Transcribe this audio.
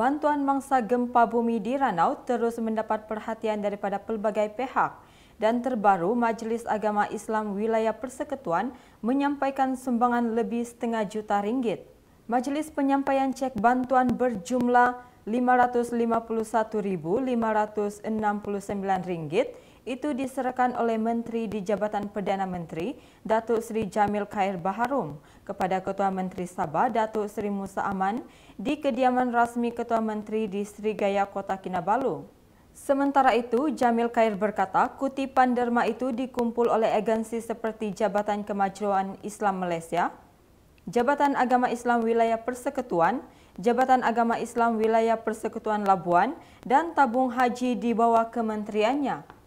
bantuan mangsa gempa bumi di Ranau terus mendapat perhatian daripada pelbagai pihak. Dan terbaru, Majlis Agama Islam Wilayah Persekutuan menyampaikan sumbangan lebih setengah juta ringgit. Majlis penyampaian cek bantuan berjumlah RM551,569 itu diserahkan oleh Menteri di Jabatan Perdana Menteri, Datuk Seri Jamil Khair Baharum kepada Ketua Menteri Sabah Datuk Seri Musa Aman di kediaman rasmi Ketua Menteri di Sri Gaya Kota Kinabalu. Sementara itu, Jamil Kair berkata kutipan derma itu dikumpul oleh agensi seperti Jabatan Kemajuan Islam Malaysia, Jabatan Agama Islam Wilayah Persekutuan, Jabatan Agama Islam Wilayah Persekutuan Labuan dan Tabung Haji di bawah kementeriannya.